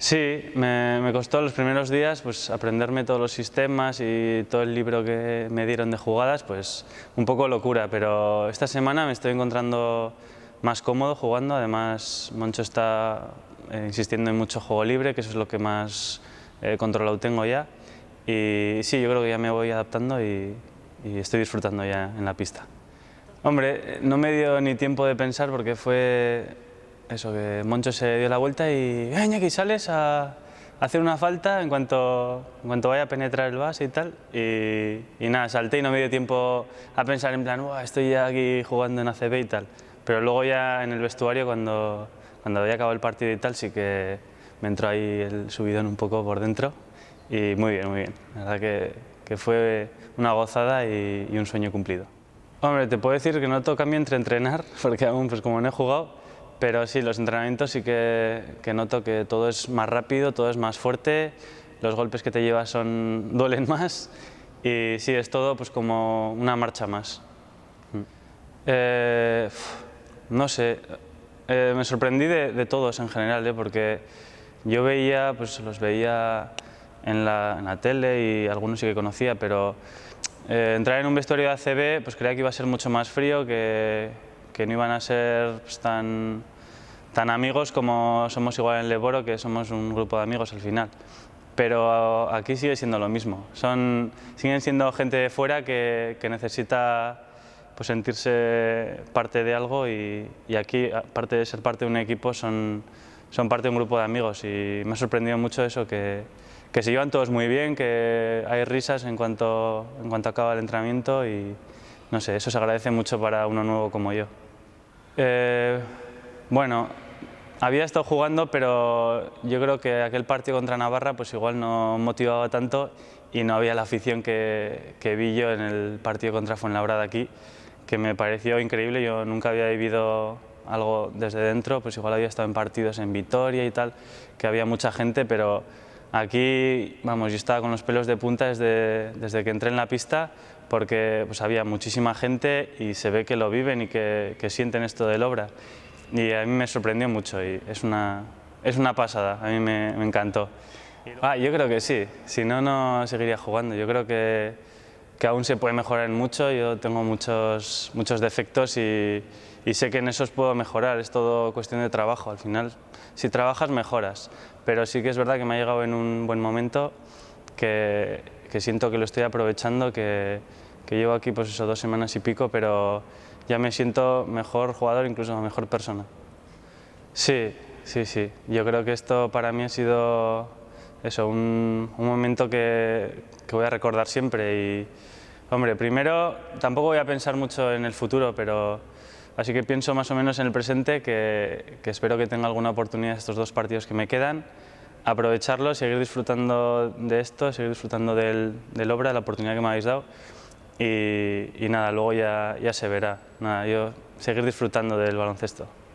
Sí, me, costó los primeros días pues, aprenderme todos los sistemas y todo el libro que me dieron de jugadas, pues un poco locura, pero esta semana me estoy encontrando más cómodo jugando, además Moncho está eh, insistiendo en mucho juego libre, que eso es lo que más eh, controlado tengo ya, y sí, yo creo que ya me voy adaptando y estoy disfrutando ya en la pista. Hombre, no me dio ni tiempo de pensar porque fue eso, que Moncho se dio la vuelta y que eh, sales a hacer una falta en cuanto, en cuanto vaya a penetrar el base y tal. Y, nada, salté y no me dio tiempo a pensar en plan, estoy ya aquí jugando en ACB y tal. Pero luego ya en el vestuario, cuando, cuando había acabado el partido y tal, sí que me entró ahí el subidón un poco por dentro. Y muy bien, muy bien. La verdad que, que fue una gozada y un sueño cumplido. Hombre, te puedo decir que no noto cambio entre entrenar, porque aún pues como no he jugado, pero sí, los entrenamientos sí que, que noto que todo es más rápido, todo es más fuerte, los golpes que te llevas son, duelen más y sí, es todo pues como una marcha más. Mm. Eh, no sé, eh, me sorprendí de, de, todos en general, ¿eh? porque yo veía, pues los veía en la, en la, tele y algunos sí que conocía, pero eh, entrar en un vestuario de ACB, pues creía que iba a ser mucho más frío, que, que no iban a ser pues, tan, tan amigos como somos igual en Leboro, que somos un grupo de amigos al final. Pero aquí sigue siendo lo mismo. Son, siguen siendo gente de fuera que, que necesita pues sentirse parte de algo y, y, aquí aparte de ser parte de un equipo son, son parte de un grupo de amigos y me ha sorprendido mucho eso, que, se llevan todos muy bien, que hay risas en cuanto, en cuanto acaba el entrenamiento y no sé, eso se agradece mucho para uno nuevo como yo. Eh, bueno, había estado jugando, pero yo creo que aquel partido contra Navarra pues igual no motivaba tanto y no había la afición que, que vi yo en el partido contra Fuenlabrada aquí, que me pareció increíble, yo nunca había vivido algo desde dentro, pues igual había estado en partidos en Vitoria y tal, que había mucha gente, pero aquí, vamos, yo estaba con los pelos de punta desde, desde que entré en la pista, porque pues había muchísima gente y se ve que lo viven y que, sienten esto del obra. Y a mí me sorprendió mucho y es una, es una pasada, a mí me, me encantó. Ah, yo creo que sí, si no, no seguiría jugando, yo creo que que aún se puede mejorar en mucho. Yo tengo muchos, muchos defectos y, sé que en esos puedo mejorar. Es todo cuestión de trabajo. Al final, si trabajas, mejoras. Pero sí que es verdad que me ha llegado en un buen momento, que, siento que lo estoy aprovechando, que, que, llevo aquí pues eso, dos semanas y pico, pero ya me siento mejor jugador, incluso mejor persona. Sí, sí, sí. Yo creo que esto para mí ha sido eso, un, momento que, voy a recordar siempre. Y, hombre, primero, tampoco voy a pensar mucho en el futuro, pero así que pienso más o menos en el presente, que, espero que tenga alguna oportunidad estos dos partidos que me quedan, aprovecharlo, seguir disfrutando de esto, seguir disfrutando del, la obra, la oportunidad que me habéis dado. Y, nada, luego ya, ya se verá. Nada, yo seguir disfrutando del baloncesto.